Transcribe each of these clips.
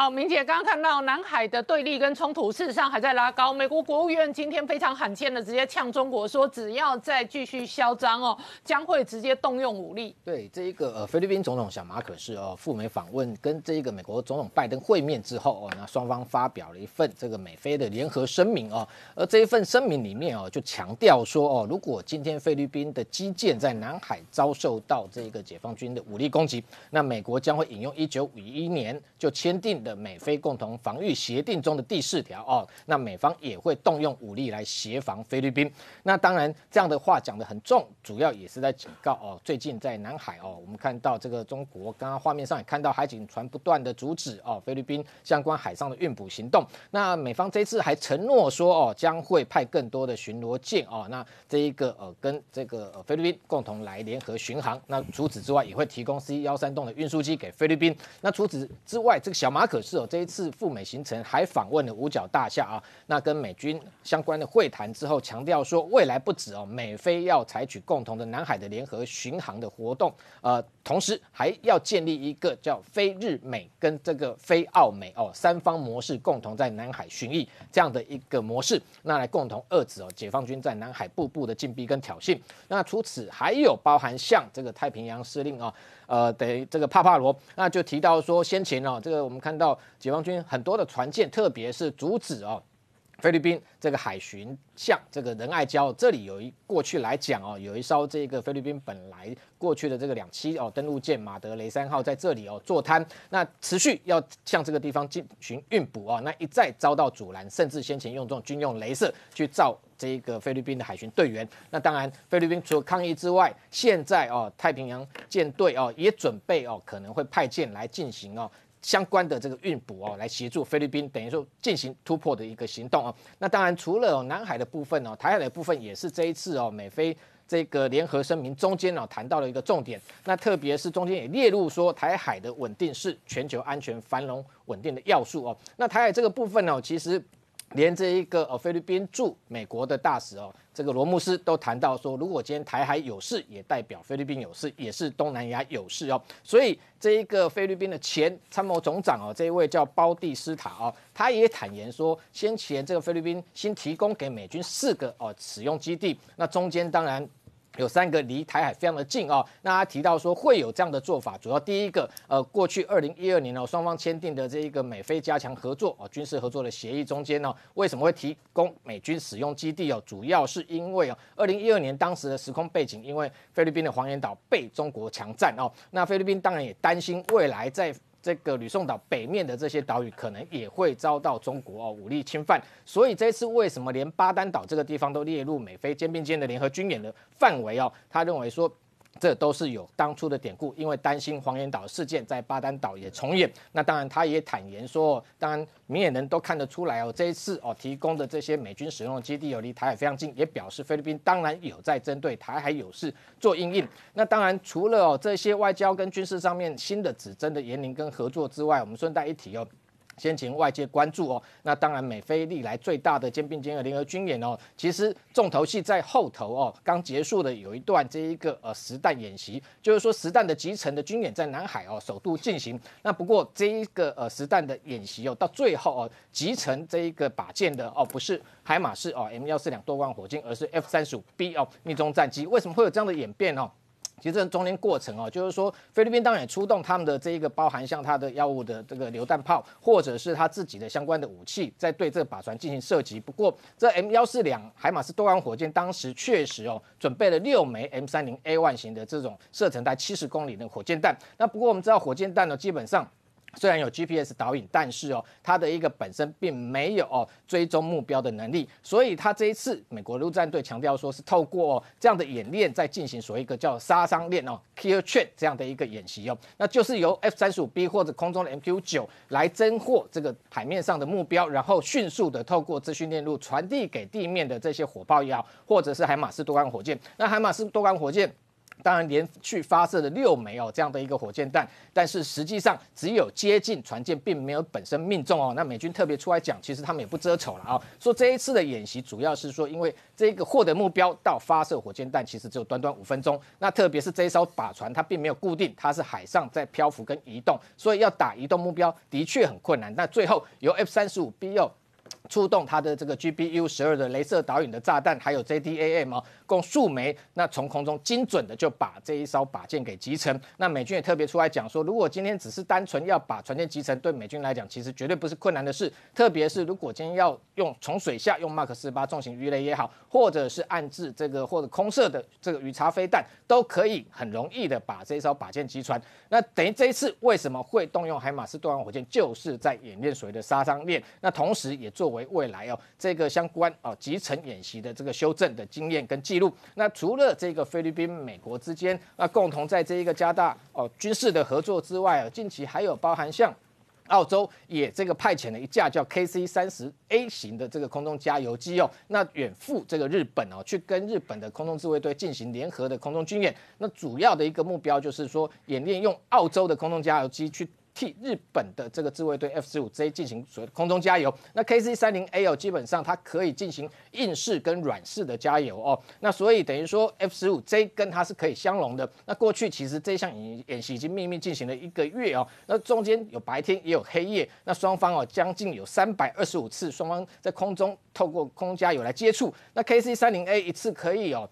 好，明姐刚刚看到南海的对立跟冲突事实上还在拉高。美国国务院今天非常罕见的直接呛中国，说只要再继续嚣张哦，将会直接动用武力。对，这一个呃菲律宾总统小马可是哦赴美访问，跟这一个美国总统拜登会面之后哦，那双方发表了一份这个美菲的联合声明哦。而这一份声明里面哦，就强调说哦，如果今天菲律宾的基建在南海遭受到这个解放军的武力攻击，那美国将会引用一九五一年就签订。的美菲共同防御协定中的第四条哦，那美方也会动用武力来协防菲律宾。那当然，这样的话讲的很重，主要也是在警告哦。最近在南海哦，我们看到这个中国刚刚画面上也看到海警船不断的阻止哦菲律宾相关海上的运补行动。那美方这次还承诺说哦，将会派更多的巡逻舰哦，那这一个呃跟这个菲律宾共同来联合巡航。那除此之外，也会提供 C 幺三栋的运输机给菲律宾。那除此之外，这个小马可。是有这一次赴美行程，还访问了五角大厦啊，那跟美军相关的会谈之后，强调说未来不止哦，美菲要采取共同的南海的联合巡航的活动，呃，同时还要建立一个叫非日美跟这个非澳美哦三方模式，共同在南海巡弋这样的一个模式，那来共同遏制哦解放军在南海步步的进逼跟挑衅。那除此还有包含像这个太平洋司令啊，呃，等于这个帕帕罗，那就提到说先前哦，这个我们看到。解放军很多的船舰，特别是阻止哦菲律宾这个海巡向这个仁爱礁这里有一过去来讲哦，有一艘这个菲律宾本来过去的这个两栖哦登陆舰马德雷三号在这里哦坐滩，那持续要向这个地方进行运补哦，那一再遭到阻拦，甚至先前用这种军用镭射去照这个菲律宾的海巡队员。那当然，菲律宾除了抗议之外，现在哦太平洋舰队哦也准备哦可能会派舰来进行哦。相关的这个运补哦，来协助菲律宾，等于说进行突破的一个行动哦。那当然，除了南海的部分哦，台海的部分也是这一次哦，美菲这个联合声明中间呢谈到了一个重点。那特别是中间也列入说，台海的稳定是全球安全繁荣稳定的要素哦。那台海这个部分呢，其实。连这一个呃菲律宾驻美国的大使哦，这个罗慕斯都谈到说，如果今天台海有事，也代表菲律宾有事，也是东南亚有事哦。所以这一个菲律宾的前参谋总长哦，这一位叫包蒂斯塔哦，他也坦言说，先前这个菲律宾先提供给美军四个哦使用基地，那中间当然。有三个离台海非常的近啊，那他提到说会有这样的做法，主要第一个，呃，过去二零一二年呢，双方签订的这一个美菲加强合作啊，军事合作的协议中间呢，为什么会提供美军使用基地哦？主要是因为哦，二零一二年当时的时空背景，因为菲律宾的黄岩岛被中国强占哦，那菲律宾当然也担心未来在。这个吕宋岛北面的这些岛屿，可能也会遭到中国哦武力侵犯。所以这次为什么连巴丹岛这个地方都列入美菲肩并肩的联合军演的范围哦？他认为说。这都是有当初的典故，因为担心黄岩岛事件在巴丹岛也重演。那当然，他也坦言说，当然明眼人都看得出来哦，这一次哦提供的这些美军使用的基地有离台海非常近，也表示菲律宾当然有在针对台海有事做应应。那当然，除了哦这些外交跟军事上面新的指针的延龄跟合作之外，我们顺带一提哦。先前外界关注哦，那当然美菲历来最大的肩并肩的联合军演哦，其实重头戏在后头哦。刚结束的有一段这一个呃实弹演习，就是说实弹的集成的军演在南海哦，首度进行。那不过这一个呃实弹的演习哦，到最后哦，集成这一个靶舰的哦，不是海马士哦，M 幺四两多管火箭，而是 F 三十五 B 哦，命中战机。为什么会有这样的演变呢？其实这中间过程哦，就是说菲律宾当然也出动他们的这一个包含像它的药物的这个榴弹炮，或者是它自己的相关的武器，在对这靶船进行射击。不过这 M 幺四两海马斯多管火箭当时确实哦，准备了六枚 M 三零 A one 型的这种射程在七十公里的火箭弹。那不过我们知道火箭弹呢，基本上。虽然有 GPS 导引，但是哦，它的一个本身并没有哦追踪目标的能力，所以它这一次美国陆战队强调说是透过这样的演练在进行所谓一个叫杀伤链哦，kill chain 这样的一个演习哦，那就是由 F 三十五 B 或者空中的 MQ 九来侦获这个海面上的目标，然后迅速的透过资讯链路传递给地面的这些火炮也好，或者是海马斯多管火箭，那海马斯多管火箭。当然，连续发射了六枚哦，这样的一个火箭弹，但是实际上只有接近船舰，并没有本身命中哦。那美军特别出来讲，其实他们也不遮丑了啊，说这一次的演习主要是说，因为这个获得目标到发射火箭弹，其实只有短短五分钟。那特别是这艘靶船，它并没有固定，它是海上在漂浮跟移动，所以要打移动目标的确很困难。那最后由 F 三十五 B。出动它的这个 GBU 十二的镭射导引的炸弹，还有 JDAM 哦，共数枚。那从空中精准的就把这一艘靶舰给击沉。那美军也特别出来讲说，如果今天只是单纯要把船舰击沉，对美军来讲，其实绝对不是困难的事。特别是如果今天要用从水下用 Mark 四八重型鱼雷也好，或者是暗置这个或者空射的这个鱼叉飞弹，都可以很容易的把这一艘靶舰击船。那等于这一次为什么会动用海马斯多管火箭，就是在演练所谓的杀伤链。那同时也作为为未来哦，这个相关哦，集成演习的这个修正的经验跟记录。那除了这个菲律宾、美国之间，那共同在这一个加大哦军事的合作之外啊，近期还有包含像澳洲也这个派遣了一架叫 KC 三十 A 型的这个空中加油机哦，那远赴这个日本哦，去跟日本的空中自卫队进行联合的空中军演。那主要的一个目标就是说，演练用澳洲的空中加油机去。替日本的这个自卫队 F 十五 J 进行所谓的空中加油，那 K C 三零 A 哦，基本上它可以进行硬式跟软式的加油哦，那所以等于说 F 十五 J 跟它是可以相融的。那过去其实这项演演习已经秘密进行了一个月哦，那中间有白天也有黑夜，那双方哦将近有三百二十五次双方在空中透过空加油来接触，那 K C 三零 A 一次可以哦。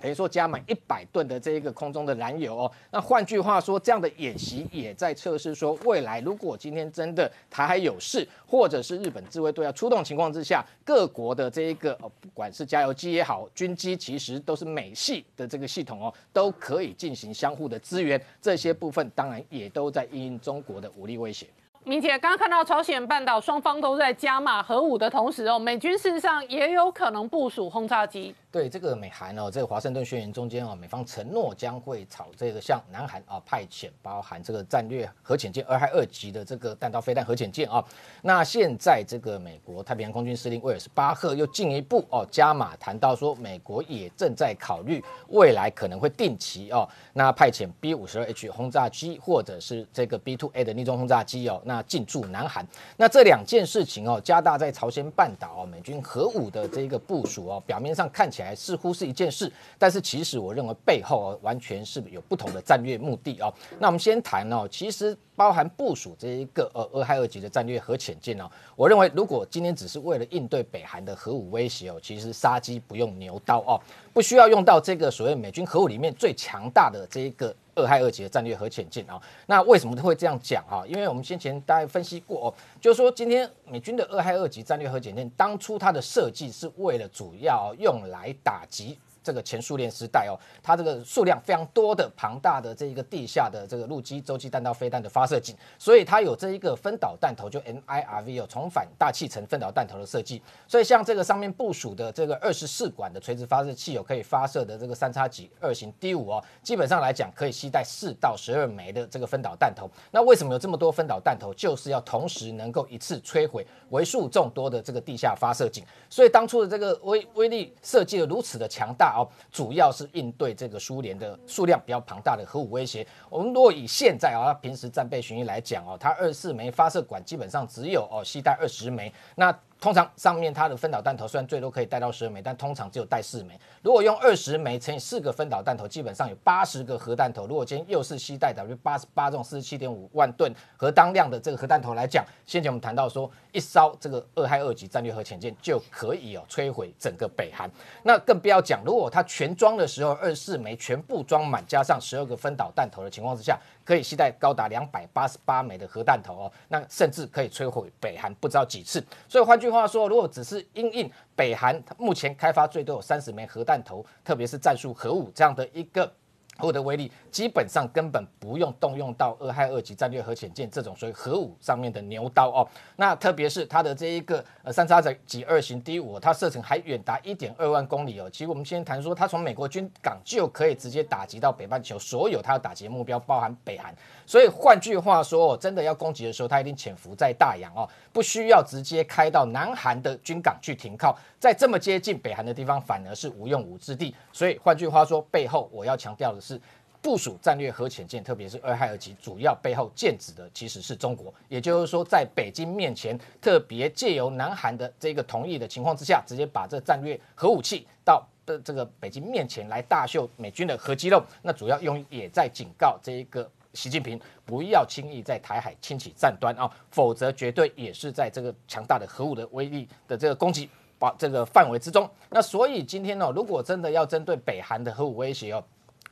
等于说加满一百吨的这一个空中的燃油哦，那换句话说，这样的演习也在测试说，未来如果今天真的台海有事，或者是日本自卫队要出动情况之下，各国的这一个呃，不管是加油机也好，军机，其实都是美系的这个系统哦，都可以进行相互的支援。这些部分当然也都在应中国的武力威胁。明姐刚刚看到朝鲜半岛双方都在加码核武的同时哦，美军事实上也有可能部署轰炸机。对这个美韩哦，这个华盛顿宣言中间哦，美方承诺将会朝这个像南韩啊派遣包含这个战略核潜舰俄亥俄”级的这个弹道飞弹核潜舰啊。那现在这个美国太平洋空军司令威尔斯巴赫又进一步哦加码谈到说，美国也正在考虑未来可能会定期哦那派遣 B 五十二 H 轰炸机或者是这个 B two A 的逆中轰炸机哦，那进驻南韩。那这两件事情哦，加大在朝鲜半岛哦美军核武的这个部署哦，表面上看起来。似乎是一件事，但是其实我认为背后完全是有不同的战略目的哦。那我们先谈哦，其实包含部署这一个呃俄亥俄级的战略核潜舰哦，我认为如果今天只是为了应对北韩的核武威胁哦，其实杀鸡不用牛刀哦，不需要用到这个所谓美军核武里面最强大的这一个。二害二级战略核潜舰啊，那为什么会这样讲啊？因为我们先前大概分析过哦，就是说今天美军的二害二级战略核潜舰当初它的设计是为了主要用来打击。这个前苏联时代哦，它这个数量非常多的庞大的这一个地下的这个陆基洲际弹道飞弹的发射井，所以它有这一个分导弹头就 MIRV 哦，重返大气层分导弹头的设计。所以像这个上面部署的这个二十四管的垂直发射器，有可以发射的这个三叉戟二型 D 五哦，基本上来讲可以携带四到十二枚的这个分导弹头。那为什么有这么多分导弹头？就是要同时能够一次摧毁为数众多的这个地下发射井。所以当初的这个威威力设计的如此的强大。哦，主要是应对这个苏联的数量比较庞大的核武威胁。我们如果以现在啊，平时战备巡弋来讲哦，它二十四枚发射管基本上只有哦携带二十枚。那通常上面它的分导弹头虽然最多可以带到十二枚，但通常只有带四枚。如果用二十枚乘以四个分导弹头，基本上有八十个核弹头。如果今天又是携带 W 八十八这种四十七点五万吨核当量的这个核弹头来讲，先前我们谈到说，一烧这个二害二级战略核潜艇就可以哦摧毁整个北韩。那更不要讲，如果它全装的时候，二四枚全部装满加上十二个分导弹头的情况之下。可以携带高达两百八十八枚的核弹头哦，那甚至可以摧毁北韩不知道几次。所以换句话说，如果只是因应北韩目前开发最多有三十枚核弹头，特别是战术核武这样的一个。核得的威力基本上根本不用动用到俄亥俄级战略核潜艇这种所谓核武上面的牛刀哦。那特别是它的这一个呃三叉戟级二型 D 五，它射程还远达一点二万公里哦。其实我们先谈说，它从美国军港就可以直接打击到北半球所有它要打击的目标，包含北韩。所以换句话说，哦，真的要攻击的时候，它一定潜伏在大洋哦，不需要直接开到南韩的军港去停靠。在这么接近北韩的地方，反而是无用武之地。所以换句话说，背后我要强调的。是。是部署战略核潜舰，特别是俄亥俄级，主要背后建制的其实是中国。也就是说，在北京面前，特别借由南韩的这个同意的情况之下，直接把这战略核武器到的这个北京面前来大秀美军的核肌肉。那主要用也在警告这一个习近平不要轻易在台海轻启战端啊，否则绝对也是在这个强大的核武的威力的这个攻击把这个范围之中。那所以今天呢，如果真的要针对北韩的核武威胁哦。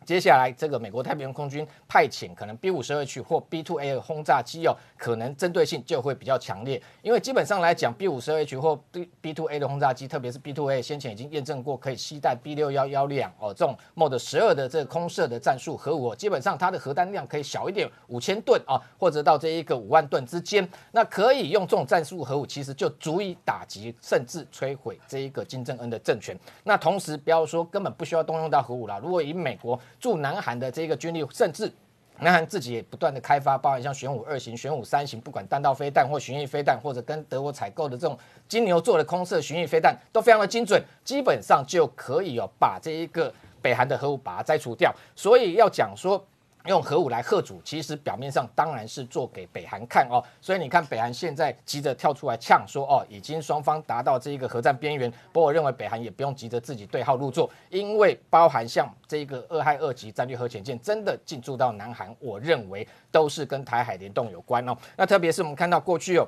接下来，这个美国太平洋空军派遣可能 B 五十二 H 或 B two A 的轰炸机哦，可能针对性就会比较强烈，因为基本上来讲，B 五十二 H 或 B B two A 的轰炸机，特别是 B two A 先前已经验证过可以携带 B 六幺幺两哦这种 Mod 十二的这个空射的战术核武哦，基本上它的核弹量可以小一点，五千吨啊，或者到这一个五万吨之间，那可以用这种战术核武，其实就足以打击甚至摧毁这一个金正恩的政权。那同时不要说根本不需要动用到核武啦，如果以美国。助南韩的这个军力，甚至南韩自己也不断的开发，包含像玄武二型、玄武三型，不管弹道飞弹或巡弋飞弹，或者跟德国采购的这种金牛座的空射巡弋飞弹，都非常的精准，基本上就可以哦把这一个北韩的核武把它摘除掉。所以要讲说。用核武来吓阻，其实表面上当然是做给北韩看哦。所以你看，北韩现在急着跳出来呛说，哦，已经双方达到这个核战边缘。不过我认为北韩也不用急着自己对号入座，因为包含像这个俄亥俄级战略核潜舰真的进驻到南韩，我认为都是跟台海联动有关哦。那特别是我们看到过去哦，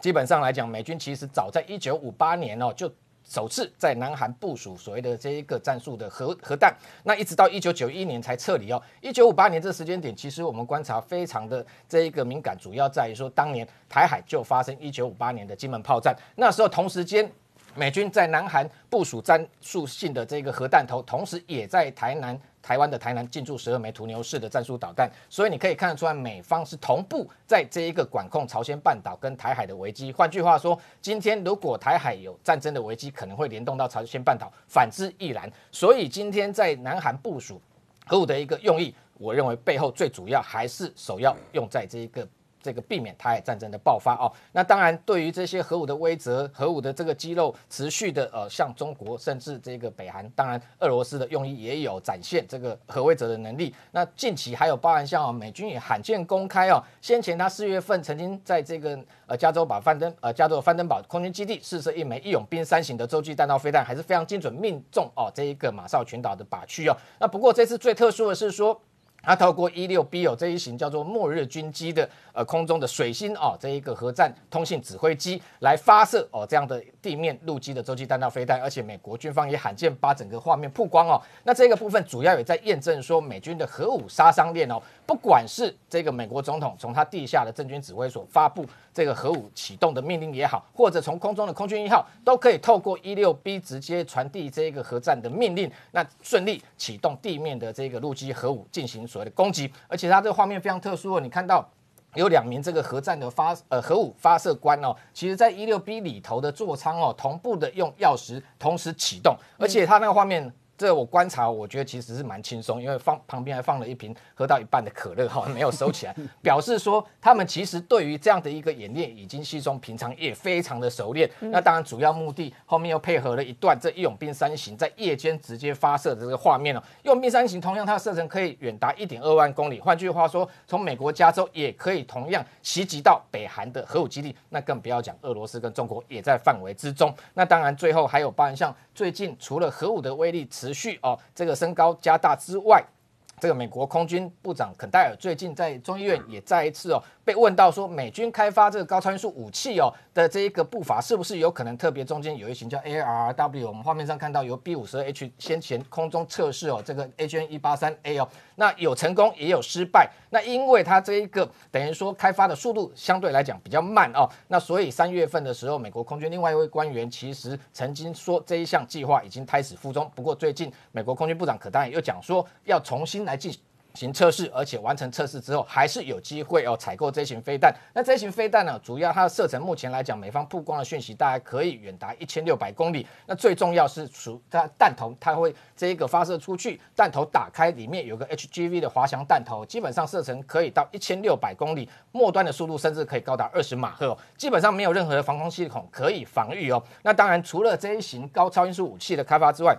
基本上来讲，美军其实早在一九五八年哦就。首次在南韩部署所谓的这一个战术的核核弹，那一直到一九九一年才撤离哦。一九五八年这个时间点，其实我们观察非常的这一个敏感，主要在于说当年台海就发生一九五八年的金门炮战，那时候同时间美军在南韩部署战术性的这个核弹头，同时也在台南。台湾的台南进驻十二枚图牛式的战术导弹，所以你可以看得出来，美方是同步在这一个管控朝鲜半岛跟台海的危机。换句话说，今天如果台海有战争的危机，可能会联动到朝鲜半岛，反之亦然。所以今天在南韩部署核武的一个用意，我认为背后最主要还是首要用在这一个。这个避免台海战争的爆发哦。那当然对于这些核武的威慑，核武的这个肌肉持续的呃向中国甚至这个北韩，当然俄罗斯的用意也有展现这个核威慑的能力。那近期还有包含像美军也罕见公开哦，先前他四月份曾经在这个呃加州把范登呃加州范登堡空军基地试射一枚义勇兵三型的洲际弹道飞弹，还是非常精准命中哦这一个马绍群岛的靶区哦。那不过这次最特殊的是说。它透过 E 六 B 有这一型叫做末日军机的呃空中的水星哦这一个核战通信指挥机来发射哦这样的地面陆基的洲际弹道飞弹，而且美国军方也罕见把整个画面曝光哦。那这个部分主要也在验证说美军的核武杀伤链哦，不管是这个美国总统从他地下的政军指挥所发布这个核武启动的命令也好，或者从空中的空军一号都可以透过 E 六 B 直接传递这一个核战的命令，那顺利启动地面的这个陆基核武进行。的攻击，而且它这个画面非常特殊哦。你看到有两名这个核战的发呃核武发射官哦，其实在一六 B 里头的座舱哦，同步的用钥匙同时启动，而且它那个画面。这我观察，我觉得其实是蛮轻松，因为放旁边还放了一瓶喝到一半的可乐哈，没有收起来，表示说他们其实对于这样的一个演练已经稀松平常，也非常的熟练。那当然主要目的后面又配合了一段这“义勇兵三型”在夜间直接发射的这个画面了。义勇兵三型同样它的射程可以远达一点二万公里，换句话说，从美国加州也可以同样袭击到北韩的核武基地。那更不要讲俄罗斯跟中国也在范围之中。那当然最后还有，包含像最近除了核武的威力，持续哦，这个升高加大之外。这个美国空军部长肯戴尔最近在众议院也再一次哦被问到说，美军开发这个高超音速武器哦的这一个步伐是不是有可能特别中间有一型叫 A R W，我们画面上看到由 B 五十二 H 先前空中测试哦，这个 HN 一八三 A 哦，那有成功也有失败，那因为它这一个等于说开发的速度相对来讲比较慢哦，那所以三月份的时候，美国空军另外一位官员其实曾经说这一项计划已经开始附中，不过最近美国空军部长肯戴尔又讲说要重新。来进行测试，而且完成测试之后，还是有机会哦采购这一型飞弹。那这一型飞弹呢，主要它的射程目前来讲，美方曝光的讯息大概可以远达一千六百公里。那最重要是，除它弹头，它会这一个发射出去，弹头打开里面有个 HGV 的滑翔弹头，基本上射程可以到一千六百公里，末端的速度甚至可以高达二十马赫，基本上没有任何的防空系统可以防御哦。那当然，除了这一型高超音速武器的开发之外，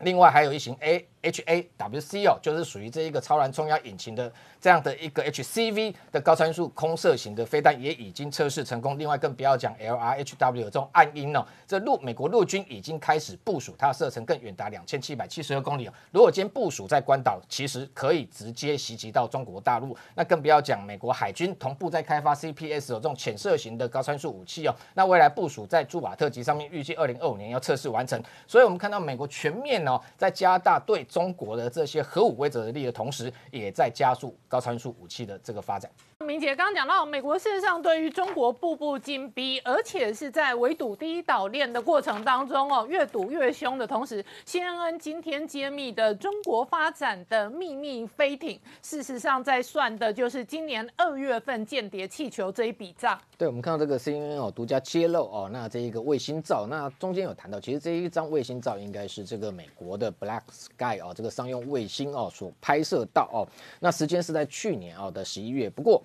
另外还有一型 A。H A W C 哦，就是属于这一个超燃冲压引擎的这样的一个 H C V 的高参数空射型的飞弹也已经测试成功。另外更不要讲 L R H W 这种暗鹰了，这陆美国陆军已经开始部署，它的射程更远达两千七百七十二公里哦。如果今天部署在关岛，其实可以直接袭击到中国大陆。那更不要讲美国海军同步在开发 C P S 有这种浅射型的高参数武器哦。那未来部署在朱瓦特级上面，预计二零二五年要测试完成。所以我们看到美国全面哦在加大对中国的这些核武规则力的同时，也在加速高参数武器的这个发展。明姐刚刚讲到，美国事实上对于中国步步紧逼，而且是在围堵第一岛链的过程当中哦，越堵越凶的同时，CNN 今天揭秘的中国发展的秘密飞艇，事实上在算的就是今年二月份间谍气球这一笔账。对，我们看到这个 CNN 哦，独家揭露哦，那这一个卫星照，那中间有谈到，其实这一张卫星照应该是这个美国的 Black Sky 哦，这个商用卫星哦所拍摄到哦，那时间是在去年哦的十一月，不过。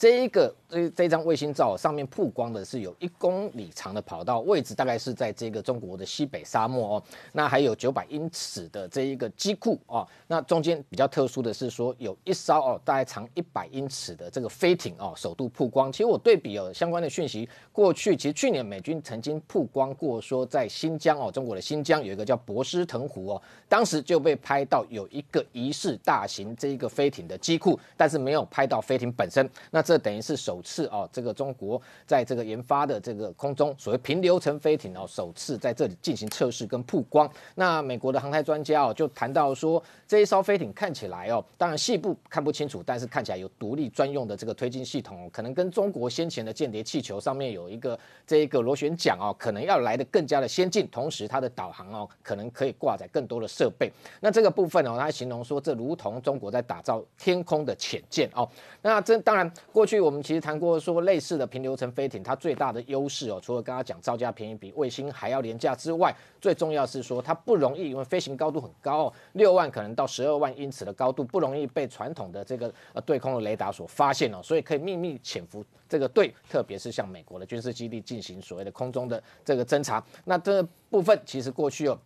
这一个这这张卫星照上面曝光的是有一公里长的跑道，位置大概是在这个中国的西北沙漠哦。那还有九百英尺的这一个机库哦。那中间比较特殊的是说有一艘哦，大概长一百英尺的这个飞艇哦，首度曝光。其实我对比哦相关的讯息，过去其实去年美军曾经曝光过，说在新疆哦，中国的新疆有一个叫博斯腾湖哦，当时就被拍到有一个疑似大型这一个飞艇的机库，但是没有拍到飞艇本身。那这等于是首次哦，这个中国在这个研发的这个空中所谓平流层飞艇哦，首次在这里进行测试跟曝光。那美国的航太专家哦，就谈到说，这一艘飞艇看起来哦，当然细部看不清楚，但是看起来有独立专用的这个推进系统，可能跟中国先前的间谍气球上面有一个这一个螺旋桨哦，可能要来的更加的先进。同时它的导航哦，可能可以挂载更多的设备。那这个部分哦，他形容说，这如同中国在打造天空的潜舰哦。那这当然。过去我们其实谈过，说类似的平流层飞艇，它最大的优势哦，除了刚刚讲造价便宜，比卫星还要廉价之外，最重要是说它不容易，因为飞行高度很高哦，六万可能到十二万英尺的高度，不容易被传统的这个呃对空的雷达所发现哦，所以可以秘密潜伏这个队，特别是像美国的军事基地进行所谓的空中的这个侦查。那这部分其实过去哦，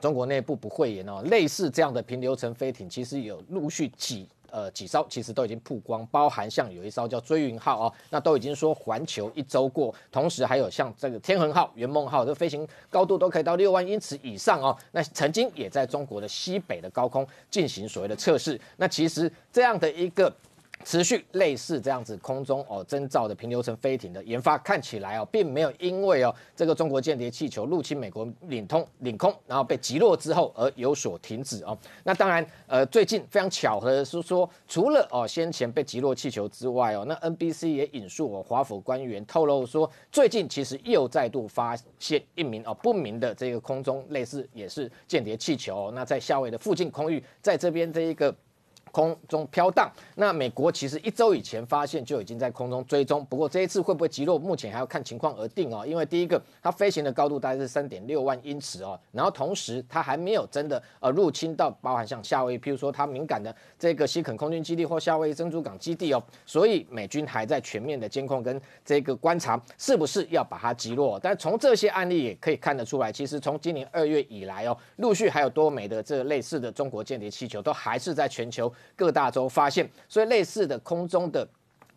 中国内部不会言哦，类似这样的平流层飞艇，其实有陆续几呃，几艘其实都已经曝光，包含像有一艘叫追云号哦，那都已经说环球一周过，同时还有像这个天恒号、圆梦号，的飞行高度都可以到六万英尺以上哦，那曾经也在中国的西北的高空进行所谓的测试，那其实这样的一个。持续类似这样子空中哦征兆的平流层飞艇的研发看起来哦，并没有因为哦这个中国间谍气球入侵美国领通领空，然后被击落之后而有所停止哦。那当然，呃，最近非常巧合的是说，除了哦先前被击落气球之外哦，那 NBC 也引述哦华府官员透露说，最近其实又再度发现一名哦不明的这个空中类似也是间谍气球，那在夏威的附近空域，在这边这一个。空中飘荡，那美国其实一周以前发现就已经在空中追踪，不过这一次会不会击落，目前还要看情况而定哦。因为第一个，它飞行的高度大概是三点六万英尺哦，然后同时它还没有真的呃入侵到包含像夏威夷，譬如说它敏感的这个西肯空军基地或夏威夷珍珠港基地哦，所以美军还在全面的监控跟这个观察，是不是要把它击落。但从这些案例也可以看得出来，其实从今年二月以来哦，陆续还有多枚的这类似的中国间谍气球都还是在全球。各大洲发现，所以类似的空中的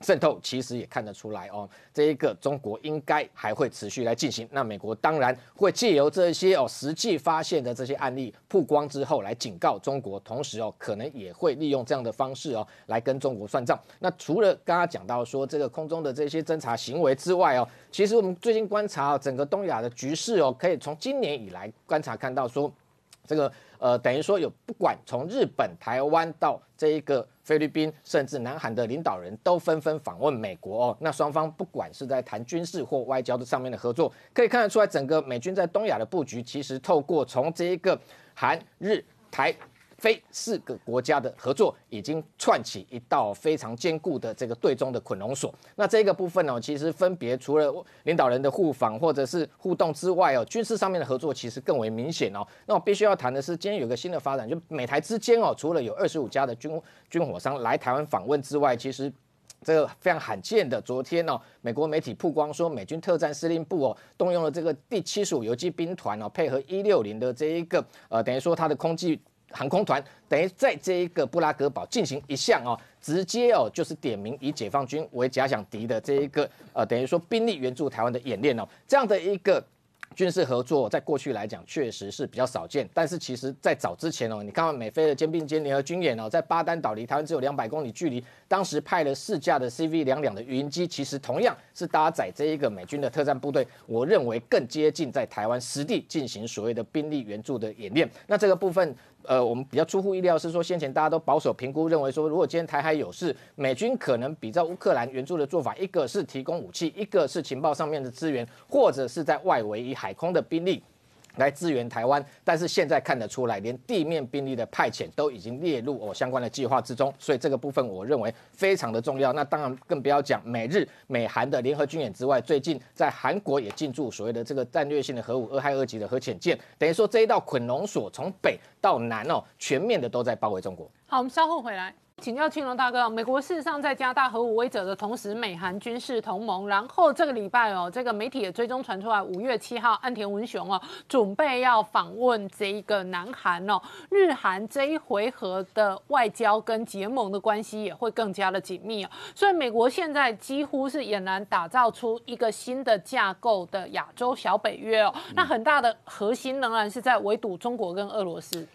渗透其实也看得出来哦。这一个中国应该还会持续来进行，那美国当然会借由这一些哦实际发现的这些案例曝光之后来警告中国，同时哦可能也会利用这样的方式哦来跟中国算账。那除了刚刚讲到说这个空中的这些侦察行为之外哦，其实我们最近观察整个东亚的局势哦，可以从今年以来观察看到说。这个呃，等于说有不管从日本、台湾到这一个菲律宾，甚至南韩的领导人都纷纷访问美国哦。那双方不管是在谈军事或外交的上面的合作，可以看得出来，整个美军在东亚的布局，其实透过从这一个韩、日、台。非四个国家的合作已经串起一道非常坚固的这个对中的捆龙锁。那这个部分呢，其实分别除了领导人的互访或者是互动之外哦，军事上面的合作其实更为明显哦。那我必须要谈的是，今天有个新的发展，就美台之间哦，除了有二十五家的军军火商来台湾访问之外，其实这个非常罕见的，昨天哦，美国媒体曝光说，美军特战司令部哦，动用了这个第七十五游击兵团哦，配合一六零的这一个呃，等于说它的空气航空团等于在这一个布拉格堡进行一项哦，直接哦就是点名以解放军为假想敌的这一个呃，等于说兵力援助台湾的演练哦，这样的一个军事合作，在过去来讲确实是比较少见。但是其实在早之前哦，你看到美菲的肩并肩联合军演哦，在巴丹岛离台湾只有两百公里距离，当时派了四架的 CV 两两的云机，其实同样是搭载这一个美军的特战部队，我认为更接近在台湾实地进行所谓的兵力援助的演练。那这个部分。呃，我们比较出乎意料是说，先前大家都保守评估，认为说，如果今天台海有事，美军可能比照乌克兰援助的做法，一个是提供武器，一个是情报上面的资源，或者是在外围以海空的兵力。来支援台湾，但是现在看得出来，连地面兵力的派遣都已经列入我相关的计划之中，所以这个部分我认为非常的重要。那当然更不要讲美日美韩的联合军演之外，最近在韩国也进驻所谓的这个战略性的核武二亥二级的核潜舰，等于说这一道捆龙锁从北到南哦，全面的都在包围中国。好，我们稍后回来。请教青龙大哥，美国事实上在加大核武威者的同时，美韩军事同盟，然后这个礼拜哦，这个媒体也追踪传出来，五月七号，岸田文雄哦，准备要访问这一个南韩哦，日韩这一回合的外交跟结盟的关系也会更加的紧密哦，所以美国现在几乎是俨然打造出一个新的架构的亚洲小北约哦，那很大的核心仍然是在围堵中国跟俄罗斯。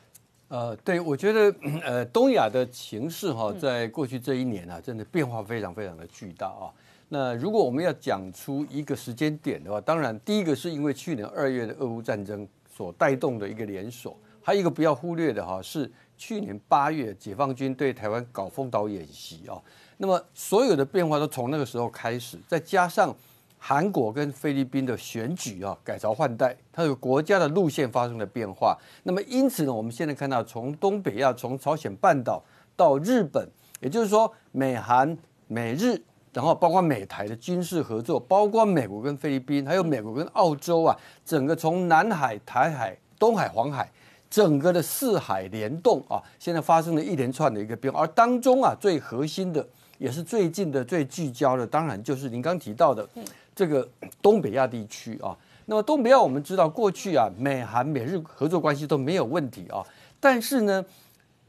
呃，对，我觉得，呃，东亚的形势哈，在过去这一年啊，真的变化非常非常的巨大啊。那如果我们要讲出一个时间点的话，当然第一个是因为去年二月的俄乌战争所带动的一个连锁，还有一个不要忽略的哈，是去年八月解放军对台湾搞封岛演习啊。那么所有的变化都从那个时候开始，再加上。韩国跟菲律宾的选举啊，改朝换代，它有国家的路线发生了变化。那么因此呢，我们现在看到，从东北亚，从朝鲜半岛到日本，也就是说美韩、美日，然后包括美台的军事合作，包括美国跟菲律宾，还有美国跟澳洲啊，整个从南海、台海、东海、黄海，整个的四海联动啊，现在发生了一连串的一个变化。而当中啊，最核心的，也是最近的最聚焦的，当然就是您刚提到的。这个东北亚地区啊，那么东北亚我们知道过去啊，美韩美日合作关系都没有问题啊，但是呢，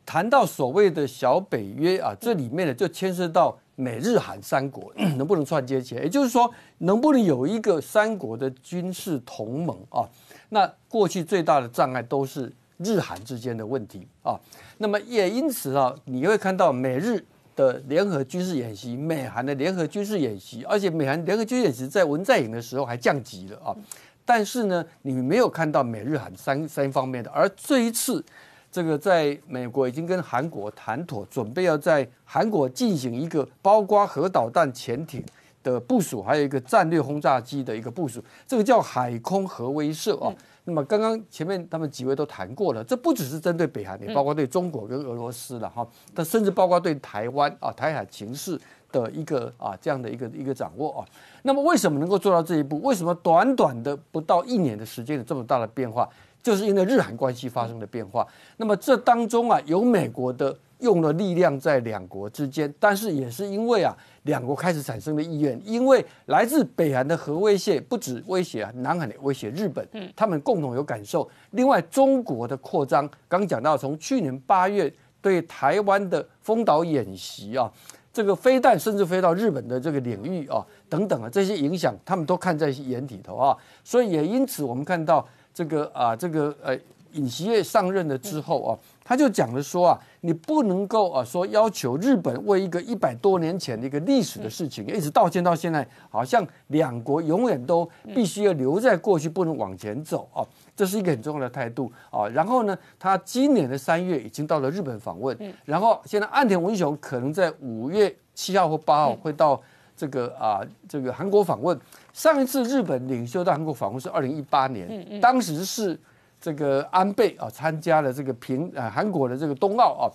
谈到所谓的小北约啊，这里面呢就牵涉到美日韩三国 能不能串接起来，也就是说能不能有一个三国的军事同盟啊？那过去最大的障碍都是日韩之间的问题啊，那么也因此啊，你会看到美日。的联合军事演习，美韩的联合军事演习，而且美韩联合军事演习在文在寅的时候还降级了啊。但是呢，你没有看到美日韩三三方面的。而这一次，这个在美国已经跟韩国谈妥，准备要在韩国进行一个包括核导弹潜艇的部署，还有一个战略轰炸机的一个部署，这个叫海空核威慑啊。那么刚刚前面他们几位都谈过了，这不只是针对北韩，也包括对中国跟俄罗斯了哈，它甚至包括对台湾啊，台海情势的一个啊这样的一个一个掌握啊。那么为什么能够做到这一步？为什么短短的不到一年的时间有这么大的变化？就是因为日韩关系发生的变化，那么这当中啊，有美国的用了力量在两国之间，但是也是因为啊，两国开始产生了意愿，因为来自北韩的核威胁不止威胁啊，南海的威胁日本，他们共同有感受。另外，中国的扩张，刚讲到，从去年八月对台湾的封岛演习啊，这个飞弹甚至飞到日本的这个领域啊，等等啊，这些影响他们都看在眼里头啊，所以也因此我们看到。这个啊，这个呃，尹锡悦上任了之后啊，他就讲了说啊，你不能够啊，说要求日本为一个一百多年前的一个历史的事情一直道歉到现在，好像两国永远都必须要留在过去，不能往前走啊，这是一个很重要的态度啊。然后呢，他今年的三月已经到了日本访问，然后现在岸田文雄可能在五月七号或八号会到这个啊，这个韩国访问。上一次日本领袖到韩国访问是二零一八年，当时是这个安倍啊参加了这个平呃韩国的这个冬奥啊，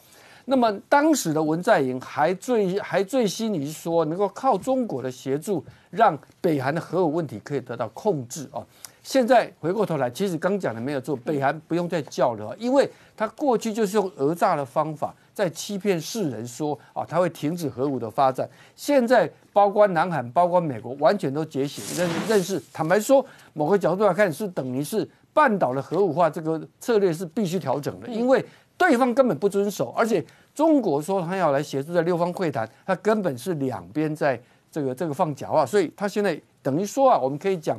那么当时的文在寅还最还醉心于说能够靠中国的协助让北韩的核武问题可以得到控制啊，现在回过头来，其实刚讲的没有做北韩不用再叫了，因为他过去就是用讹诈的方法。在欺骗世人说啊，他会停止核武的发展。现在，包括南海，包括美国，完全都觉醒认认识。坦白说，某个角度来看，是等于是半岛的核武化这个策略是必须调整的，因为对方根本不遵守，而且中国说他要来协助在六方会谈，他根本是两边在这个这个放假话，所以他现在等于说啊，我们可以讲。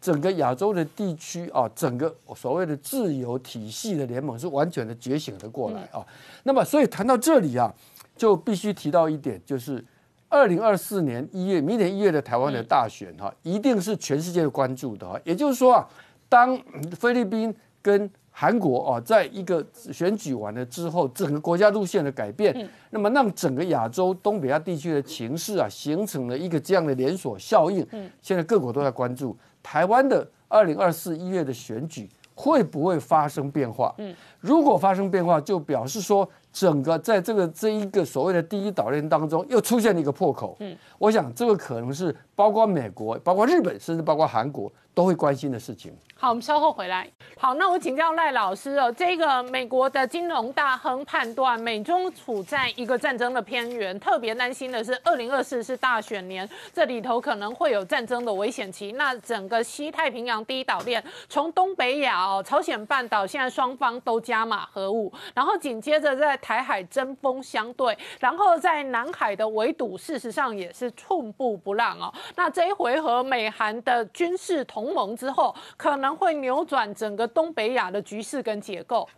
整个亚洲的地区啊，整个所谓的自由体系的联盟是完全的觉醒的过来啊。那么，所以谈到这里啊，就必须提到一点，就是二零二四年一月，明年一月的台湾的大选哈，一定是全世界的关注的哈。也就是说啊，当菲律宾跟韩国啊，在一个选举完了之后，整个国家路线的改变，那么让整个亚洲东北亚地区的情势啊，形成了一个这样的连锁效应。现在各国都在关注。台湾的二零二四一月的选举会不会发生变化？嗯，如果发生变化，就表示说整个在这个这一个所谓的第一岛链当中又出现了一个破口。嗯，我想这个可能是包括美国、包括日本，甚至包括韩国都会关心的事情。好，我们稍后回来。好，那我请教赖老师哦，这个美国的金融大亨判断，美中处在一个战争的边缘，特别担心的是，二零二四是大选年，这里头可能会有战争的危险期。那整个西太平洋第一岛链，从东北亚哦，朝鲜半岛现在双方都加码核武，然后紧接着在台海针锋相对，然后在南海的围堵事实上也是寸步不让哦。那这一回合美韩的军事同盟之后，可能。会扭转整个东北亚的局势跟结构。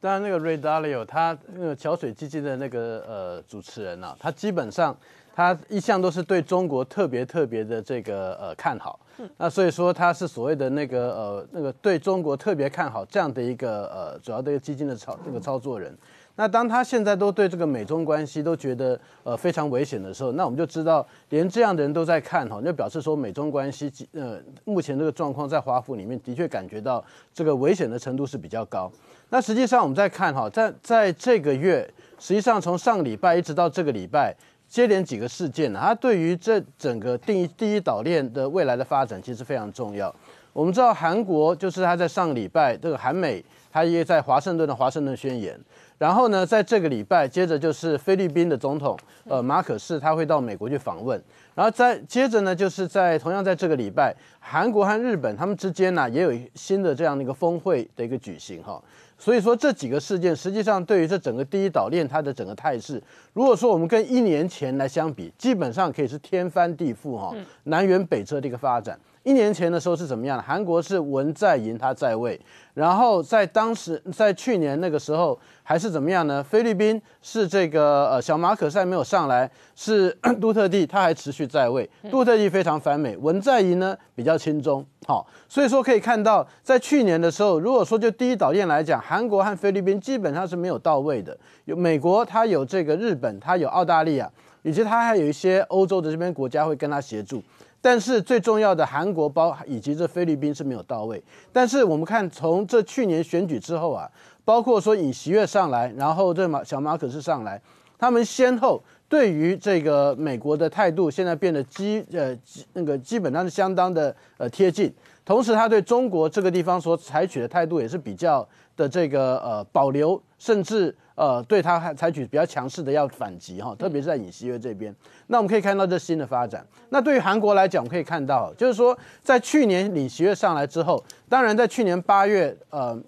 当然，那个 r e d d a l i o 他那个桥水基金的那个呃主持人呢，他基本上他一向都是对中国特别特别的这个呃看好。那所以说他是所谓的那个呃那个对中国特别看好这样的一个呃主要的一个基金的操这个操作人。那当他现在都对这个美中关系都觉得呃非常危险的时候，那我们就知道，连这样的人都在看哈，就表示说美中关系呃目前这个状况在华府里面的确感觉到这个危险的程度是比较高。那实际上我们在看哈，在在这个月，实际上从上礼拜一直到这个礼拜，接连几个事件呢，它对于这整个第一第一岛链的未来的发展其实非常重要。我们知道韩国就是他在上礼拜这个韩美，他也在华盛顿的华盛顿宣言。然后呢，在这个礼拜接着就是菲律宾的总统，呃，马可斯他会到美国去访问。然后在接着呢，就是在同样在这个礼拜，韩国和日本他们之间呢也有新的这样的一个峰会的一个举行哈。所以说这几个事件实际上对于这整个第一岛链它的整个态势，如果说我们跟一年前来相比，基本上可以是天翻地覆哈，南辕北辙的一个发展。一年前的时候是怎么样？韩国是文在寅他在位，然后在当时在去年那个时候还是怎么样呢？菲律宾是这个呃小马可赛没有上来，是 杜特地他还持续在位。杜特地非常反美，文在寅呢比较亲中。好，所以说可以看到，在去年的时候，如果说就第一岛链来讲，韩国和菲律宾基本上是没有到位的。有美国，它有这个日本，它有澳大利亚，以及它还有一些欧洲的这边国家会跟他协助。但是最重要的韩国包以及这菲律宾是没有到位。但是我们看从这去年选举之后啊，包括说尹锡悦上来，然后这马小马可是上来，他们先后对于这个美国的态度现在变得基呃基那个基本上是相当的呃贴近，同时他对中国这个地方所采取的态度也是比较。的这个呃保留，甚至呃对他还采取比较强势的要反击哈，特别是在尹锡悦这边。那我们可以看到这新的发展。那对于韩国来讲，我们可以看到，就是说在去年尹锡悦上来之后，当然在去年八月呃，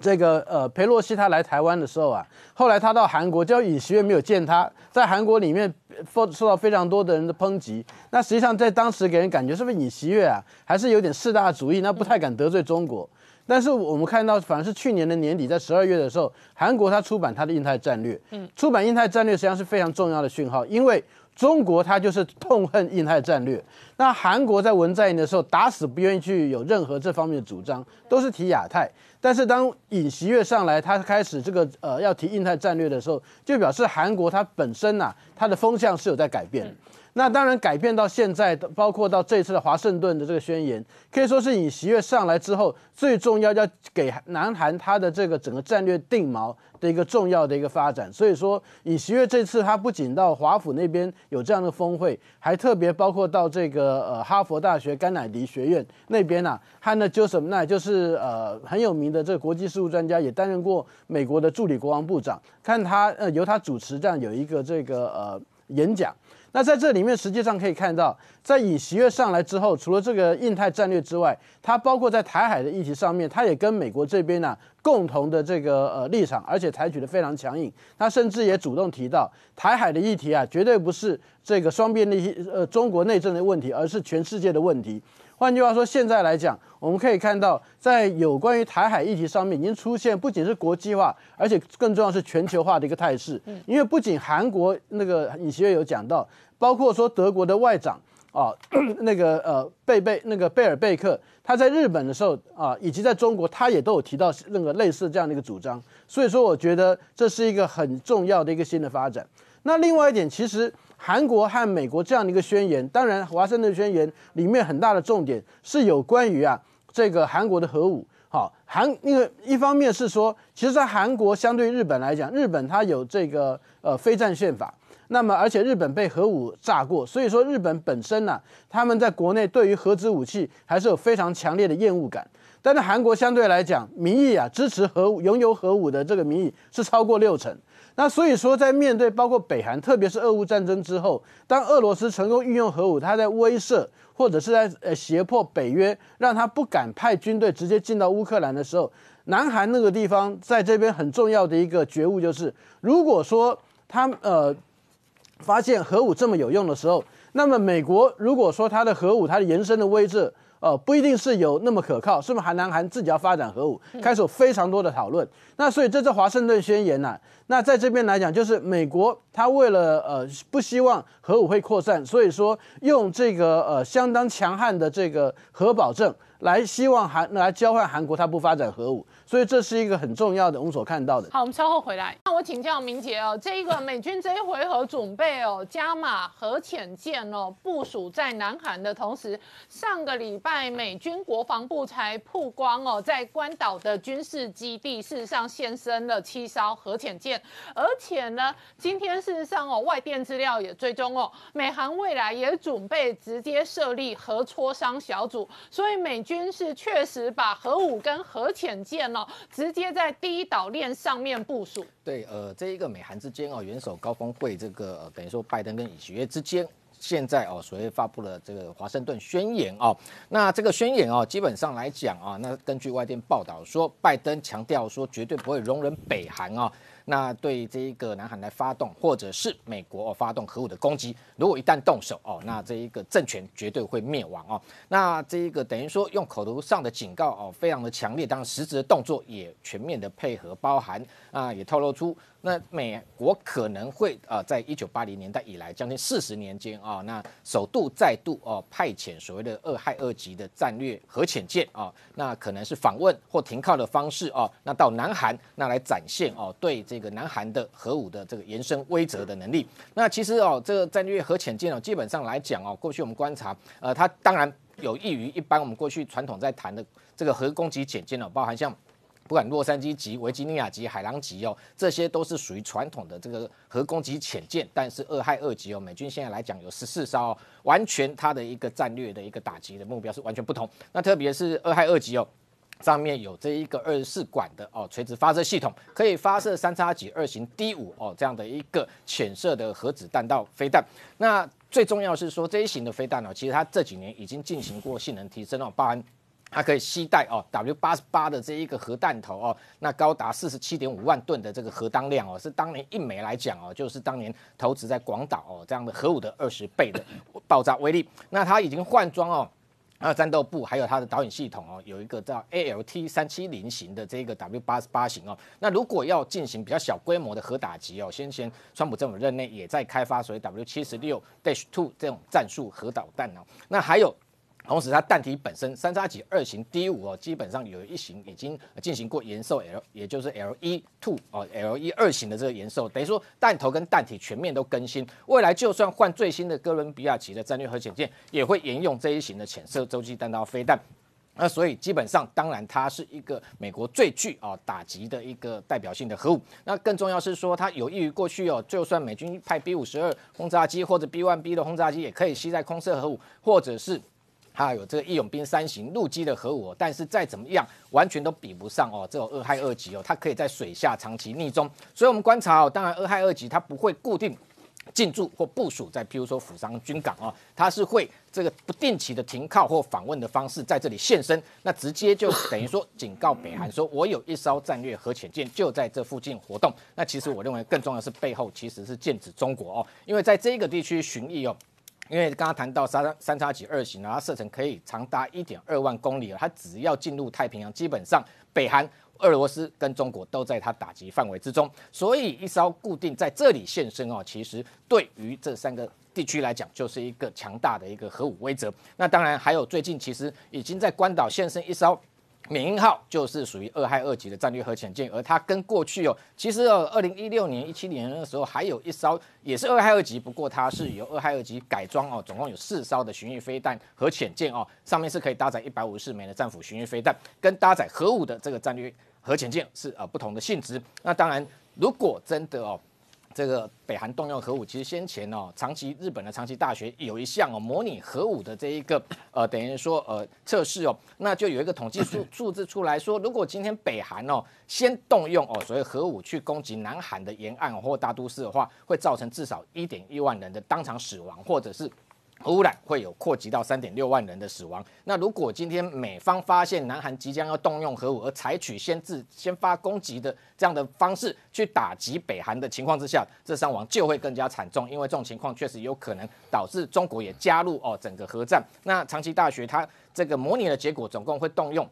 这个呃裴洛西他来台湾的时候啊，后来他到韩国，叫尹锡悦没有见他，在韩国里面受受到非常多的人的抨击。那实际上在当时给人感觉，是不是尹锡悦啊，还是有点四大主义，那不太敢得罪中国。但是我们看到，反而是去年的年底，在十二月的时候，韩国它出版它的印太战略。嗯，出版印太战略实际上是非常重要的讯号，因为中国它就是痛恨印太战略。那韩国在文在寅的时候，打死不愿意去有任何这方面的主张，都是提亚太。但是当尹锡悦上来，他开始这个呃要提印太战略的时候，就表示韩国它本身呐，它的风向是有在改变。那当然，改变到现在的，包括到这次的华盛顿的这个宣言，可以说是尹锡月上来之后最重要要给南韩他的这个整个战略定锚的一个重要的一个发展。所以说，尹锡月这次他不仅到华府那边有这样的峰会，还特别包括到这个呃哈佛大学甘乃迪学院那边啊 h a n n a Johnson，那就是呃很有名的这个国际事务专家，也担任过美国的助理国防部长，看他呃由他主持这样有一个这个呃演讲。那在这里面，实际上可以看到，在尹锡悦上来之后，除了这个印太战略之外，他包括在台海的议题上面，他也跟美国这边呢共同的这个呃立场，而且采取的非常强硬。他甚至也主动提到，台海的议题啊，绝对不是这个双边利呃，中国内政的问题，而是全世界的问题。换句话说，现在来讲，我们可以看到，在有关于台海议题上面，已经出现不仅是国际化，而且更重要是全球化的一个态势。嗯，因为不仅韩国那个尹锡悦有讲到，包括说德国的外长啊，那个呃贝贝那个贝尔贝克，他在日本的时候啊，以及在中国，他也都有提到那个类似这样的一个主张。所以说，我觉得这是一个很重要的一个新的发展。那另外一点，其实。韩国和美国这样的一个宣言，当然《华盛顿宣言》里面很大的重点是有关于啊这个韩国的核武。好，韩那个一方面是说，其实在韩国相对日本来讲，日本它有这个呃非战宪法，那么而且日本被核武炸过，所以说日本本身呢，他们在国内对于核子武器还是有非常强烈的厌恶感。但是韩国相对来讲，民意啊支持核拥有核武的这个民意是超过六成。那所以说，在面对包括北韩，特别是俄乌战争之后，当俄罗斯成功运用核武，他在威慑或者是在呃胁迫北约，让他不敢派军队直接进到乌克兰的时候，南韩那个地方在这边很重要的一个觉悟就是，如果说他呃发现核武这么有用的时候。那么美国如果说它的核武它的延伸的位置，呃，不一定是有那么可靠，是不是？韩南韩自己要发展核武，开始有非常多的讨论。那所以这次华盛顿宣言呢，那在这边来讲，就是美国它为了呃不希望核武会扩散，所以说用这个呃相当强悍的这个核保证来希望韩来交换韩国它不发展核武。所以这是一个很重要的，我们所看到的。好，我们稍后回来。那我请教明杰哦，这一个美军这一回合准备哦，加码核潜舰哦部署在南海的同时，上个礼拜美军国防部才曝光哦，在关岛的军事基地事实上现身了七艘核潜舰，而且呢，今天事实上哦，外电资料也追踪哦，美韩未来也准备直接设立核磋商小组。所以美军是确实把核武跟核潜舰哦。直接在第一岛链上面部署。对，呃，这一个美韩之间哦，元首高峰会这个等于说拜登跟尹锡悦之间，现在哦所谓发布了这个华盛顿宣言哦，那这个宣言哦，基本上来讲啊，那根据外电报道说，拜登强调说绝对不会容忍北韩啊。那对这一个南韩来发动，或者是美国哦发动核武的攻击，如果一旦动手哦，那这一个政权绝对会灭亡哦。那这一个等于说用口头上的警告哦，非常的强烈，当然实质的动作也全面的配合，包含啊也透露出，那美国可能会啊，在一九八零年代以来将近四十年间啊，那首度再度哦派遣所谓的二害二级的战略核潜舰啊，那可能是访问或停靠的方式哦，那到南韩那来展现哦对。这个南韩的核武的这个延伸威慑的能力。那其实哦，这个战略核潜舰哦，基本上来讲哦，过去我们观察，呃，它当然有益于一般我们过去传统在谈的这个核攻击潜舰哦，包含像不管洛杉矶级、维吉尼亚级、海狼级哦，这些都是属于传统的这个核攻击潜舰，但是二害二级哦，美军现在来讲有十四艘，完全它的一个战略的一个打击的目标是完全不同。那特别是二害二级哦。上面有这一个二十四管的哦垂直发射系统，可以发射三叉戟二型 D 五哦这样的一个浅色的核子弹道飞弹。那最重要是说这一型的飞弹呢，其实它这几年已经进行过性能提升哦，包含它可以携带哦 W 八十八的这一个核弹头哦，那高达四十七点五万吨的这个核当量哦，是当年一枚来讲哦，就是当年投掷在广岛哦这样的核武的二十倍的爆炸威力。那它已经换装哦。那战斗部还有它的导引系统哦，有一个叫 ALT 三七零型的这个 W 八十八型哦。那如果要进行比较小规模的核打击哦，先前川普政府任内也在开发，所谓 W 七十六 Dash Two 这种战术核导弹哦。那还有。同时，它弹体本身，三叉戟二型 D 五哦，基本上有一型已经进行过延寿 L，也就是 L 一 two 哦，L 一二型的这个延寿，等于说弹头跟弹体全面都更新。未来就算换最新的哥伦比亚级的战略核潜舰，也会沿用这一型的潜射洲际弹道飞弹。那所以基本上，当然它是一个美国最具啊打击的一个代表性的核武。那更重要是说，它有益于过去哦，就算美军派 B 五十二轰炸机或者 B one B 的轰炸机，也可以吸在空射核武，或者是。还有这个义勇兵三型陆基的核武，但是再怎么样，完全都比不上哦。这种二亥二级哦，它可以在水下长期匿踪。所以，我们观察哦，当然二亥二级它不会固定进驻或部署在，譬如说釜山军港啊，它是会这个不定期的停靠或访问的方式在这里现身。那直接就等于说警告北韩，说我有一艘战略核潜舰就在这附近活动。那其实我认为更重要的是背后其实是剑指中国哦，因为在这个地区巡弋哦。因为刚刚谈到三三叉戟二型啊，它射程可以长达一点二万公里了，它只要进入太平洋，基本上北韩、俄罗斯跟中国都在它打击范围之中。所以一艘固定在这里现身哦，其实对于这三个地区来讲，就是一个强大的一个核武威则。那当然还有最近其实已经在关岛现身一艘。缅因号就是属于二害二级的战略核潜舰，而它跟过去哦，其实哦，二零一六年、一七年那时候还有一艘也是二害二级，不过它是由二害二级改装哦，总共有四艘的巡弋飞弹核潜舰哦，上面是可以搭载一百五十枚的战斧巡弋飞弹，跟搭载核武的这个战略核潜舰是啊不同的性质。那当然，如果真的哦。这个北韩动用核武，其实先前哦，长崎日本的长崎大学有一项哦模拟核武的这一个呃，等于说呃测试哦，那就有一个统计数 数字出来说，如果今天北韩哦先动用哦所谓核武去攻击南韩的沿岸或大都市的话，会造成至少一点一万人的当场死亡，或者是。污染会有扩及到三点六万人的死亡。那如果今天美方发现南韩即将要动用核武，而采取先自先发攻击的这样的方式去打击北韩的情况之下，这伤亡就会更加惨重，因为这种情况确实有可能导致中国也加入哦整个核战。那长崎大学它这个模拟的结果，总共会动用。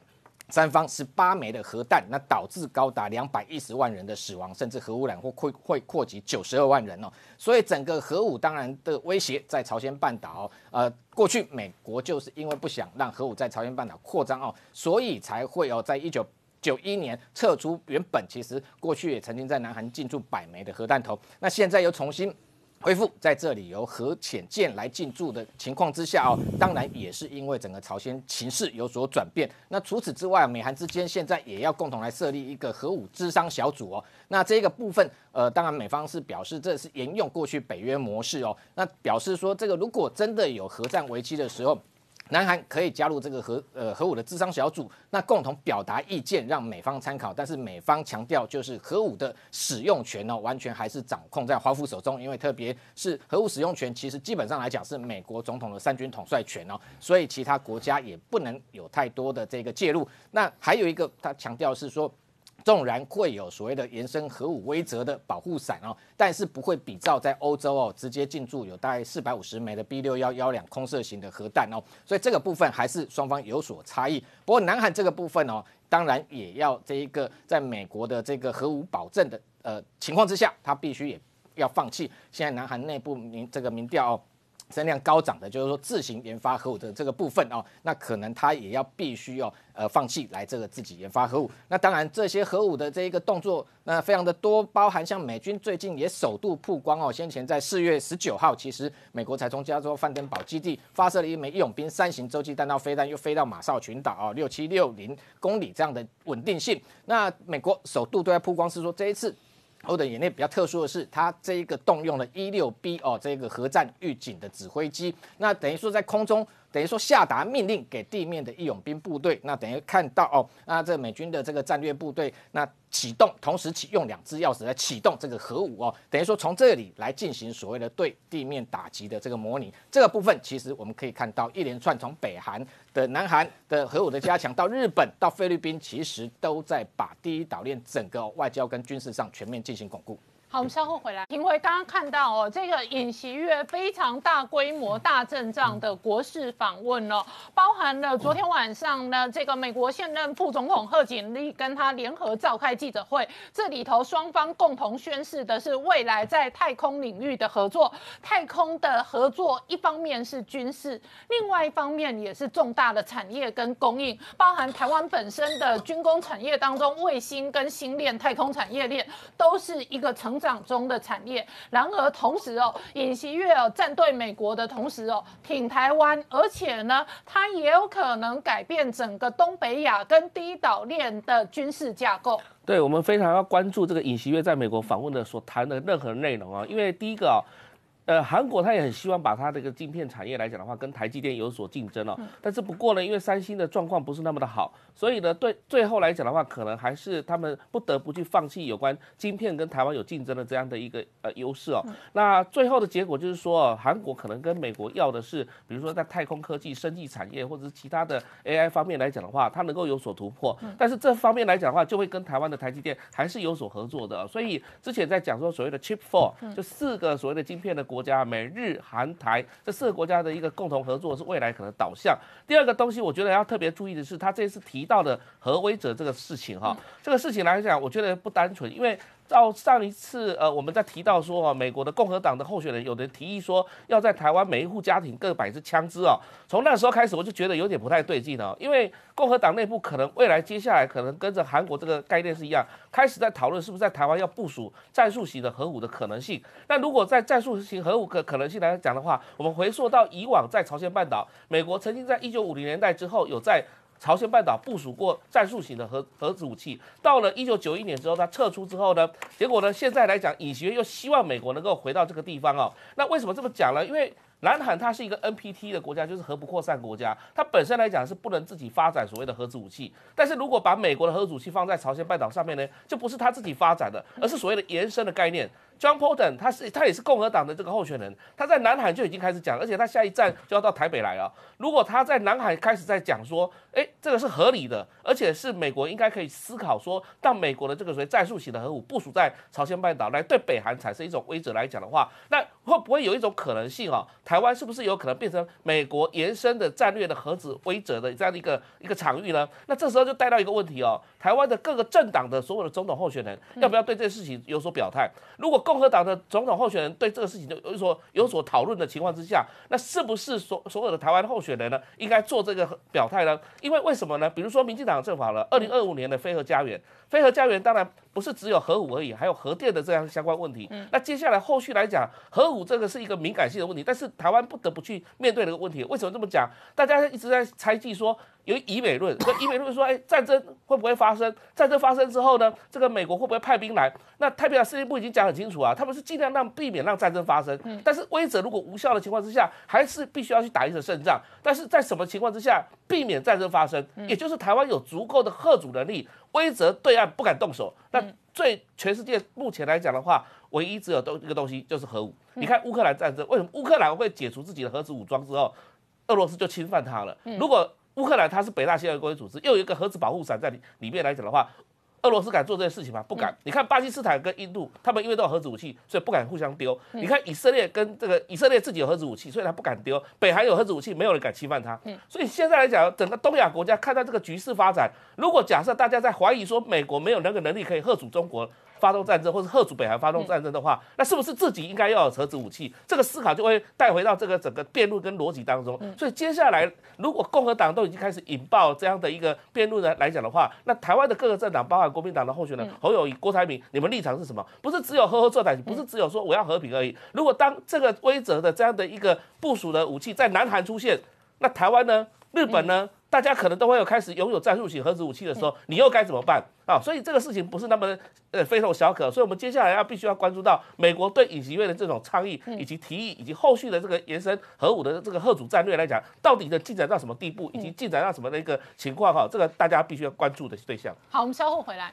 三方十八枚的核弹，那导致高达两百一十万人的死亡，甚至核污染或会会扩及九十二万人哦。所以整个核武当然的威胁在朝鲜半岛。呃，过去美国就是因为不想让核武在朝鲜半岛扩张哦，所以才会有在一九九一年撤出原本其实过去也曾经在南韩进驻百枚的核弹头。那现在又重新。恢复在这里由核潜舰来进驻的情况之下哦，当然也是因为整个朝鲜情势有所转变。那除此之外，美韩之间现在也要共同来设立一个核武智商小组哦。那这个部分，呃，当然美方是表示这是沿用过去北约模式哦。那表示说，这个如果真的有核战危机的时候。南韩可以加入这个核呃核武的智商小组，那共同表达意见，让美方参考。但是美方强调，就是核武的使用权呢，完全还是掌控在华府手中。因为特别是核武使用权，其实基本上来讲是美国总统的三军统帅权哦，所以其他国家也不能有太多的这个介入。那还有一个，他强调是说。纵然会有所谓的延伸核武威则的保护伞哦，但是不会比照在欧洲哦，直接进驻有大概四百五十枚的 b 六幺幺两空射型的核弹哦，所以这个部分还是双方有所差异。不过南韩这个部分哦，当然也要这一个在美国的这个核武保证的呃情况之下，他必须也要放弃。现在南韩内部民这个民调哦。增量高涨的，就是说自行研发核武的这个部分哦，那可能他也要必须要呃放弃来这个自己研发核武。那当然这些核武的这一个动作，那非常的多，包含像美军最近也首度曝光哦，先前在四月十九号，其实美国才从加州范登堡基地发射了一枚义勇兵三型洲际弹道飞弹，又飞到马绍群岛啊六七六零公里这样的稳定性。那美国首度对外曝光是说这一次。欧的演练比较特殊的是，它这一个动用了 E 六 B 哦，这个核战预警的指挥机，那等于说在空中。等于说下达命令给地面的义勇兵部队，那等于看到哦，那这美军的这个战略部队，那启动同时启用两支钥匙来启动这个核武哦，等于说从这里来进行所谓的对地面打击的这个模拟，这个部分其实我们可以看到一连串从北韩的南韩的核武的加强到日本到菲律宾，其实都在把第一岛链整个外交跟军事上全面进行巩固。好，我们稍后回来。因回刚刚看到哦，这个尹锡悦非常大规模、大阵仗的国事访问哦，包含了昨天晚上呢，这个美国现任副总统贺锦丽跟他联合召开记者会，这里头双方共同宣示的是未来在太空领域的合作。太空的合作，一方面是军事，另外一方面也是重大的产业跟供应，包含台湾本身的军工产业当中，卫星跟星链太空产业链都是一个成。掌中的产业，然而同时哦，尹锡悦哦站对美国的同时哦，挺台湾，而且呢，他也有可能改变整个东北亚跟第一岛链的军事架构。对，我们非常要关注这个尹锡悦在美国访问的所谈的任何内容啊，因为第一个啊。呃，韩国它也很希望把它这个晶片产业来讲的话，跟台积电有所竞争哦。但是不过呢，因为三星的状况不是那么的好，所以呢，对最后来讲的话，可能还是他们不得不去放弃有关晶片跟台湾有竞争的这样的一个呃优势哦。那最后的结果就是说，韩国可能跟美国要的是，比如说在太空科技、生技产业或者是其他的 AI 方面来讲的话，它能够有所突破。但是这方面来讲的话，就会跟台湾的台积电还是有所合作的。所以之前在讲说所谓的 Chip Four，就四个所谓的晶片的国。国家美日韩台这四个国家的一个共同合作是未来可能导向。第二个东西，我觉得要特别注意的是，他这次提到的核威者这个事情哈，这个事情来讲，我觉得不单纯，因为。到上一次，呃，我们在提到说，美国的共和党的候选人有的提议说，要在台湾每一户家庭各摆支枪支哦。从那时候开始，我就觉得有点不太对劲哦，因为共和党内部可能未来接下来可能跟着韩国这个概念是一样，开始在讨论是不是在台湾要部署战术型的核武的可能性。那如果在战术型核武可可能性来讲的话，我们回溯到以往在朝鲜半岛，美国曾经在一九五零年代之后有在。朝鲜半岛部署过战术型的核核子武器，到了一九九一年之后，他撤出之后呢，结果呢，现在来讲，尹学又希望美国能够回到这个地方哦。那为什么这么讲呢？因为南韩它是一个 NPT 的国家，就是核不扩散国家，它本身来讲是不能自己发展所谓的核子武器。但是如果把美国的核子武器放在朝鲜半岛上面呢，就不是它自己发展的，而是所谓的延伸的概念。j o h n p o d e n 他是他也是共和党的这个候选人，他在南海就已经开始讲，而且他下一站就要到台北来了。如果他在南海开始在讲说，哎，这个是合理的，而且是美国应该可以思考说，让美国的这个所谓战术型的核武部署在朝鲜半岛来对北韩产生一种威慑来讲的话，那会不会有一种可能性啊？台湾是不是有可能变成美国延伸的战略的核子威慑的这样的一个一个场域呢？那这时候就带到一个问题哦，台湾的各个政党的所有的总统候选人要不要对这事情有所表态？如果，共和党的总统候选人对这个事情就有所有所讨论的情况之下，那是不是所所有的台湾候选人呢？应该做这个表态呢？因为为什么呢？比如说民进党政府好了，二零二五年的飞核家园，飞核家园当然。不是只有核武而已，还有核电的这样相关问题。嗯，那接下来后续来讲，核武这个是一个敏感性的问题，但是台湾不得不去面对的一个问题。为什么这么讲？大家一直在猜忌说有以美论，以美论说，哎，战争会不会发生？战争发生之后呢，这个美国会不会派兵来？那太平洋司令部已经讲很清楚啊，他们是尽量让避免让战争发生。嗯，但是威慑如果无效的情况之下，还是必须要去打一场胜仗。但是在什么情况之下避免战争发生？也就是台湾有足够的核武能力。威则对岸不敢动手，那最全世界目前来讲的话，唯一只有东一个东西就是核武。你看乌克兰战争，为什么乌克兰会解除自己的核子武装之后，俄罗斯就侵犯它了？如果乌克兰它是北大西洋公约组织，又有一个核子保护伞在里里面来讲的话。俄罗斯敢做这些事情吗？不敢。你看巴基斯坦跟印度，他们因为都有核子武器，所以不敢互相丢。你看以色列跟这个以色列自己有核子武器，所以他不敢丢。北韩有核子武器，没有人敢侵犯他。所以现在来讲，整个东亚国家看到这个局势发展，如果假设大家在怀疑说美国没有那个能力可以吓阻中国。发动战争，或是贺主北韩发动战争的话，那是不是自己应该要有核子武器？这个思考就会带回到这个整个辩论跟逻辑当中。所以接下来，如果共和党都已经开始引爆这样的一个辩论的来讲的话，那台湾的各个政党，包含国民党的候选人侯友谊、郭台铭，你们立场是什么？不是只有呵呵作歹，不是只有说我要和平而已。如果当这个规则的这样的一个部署的武器在南韩出现，那台湾呢？日本呢，大家可能都会有开始拥有战术型核子武器的时候，你又该怎么办啊？所以这个事情不是那么呃非同小可，所以我们接下来要必须要关注到美国对尹锡悦的这种倡议以及提议，以及后续的这个延伸核武的这个核主战略来讲，到底的进展到什么地步，以及进展到什么那个情况哈，这个大家必须要关注的对象。好，我们稍后回来。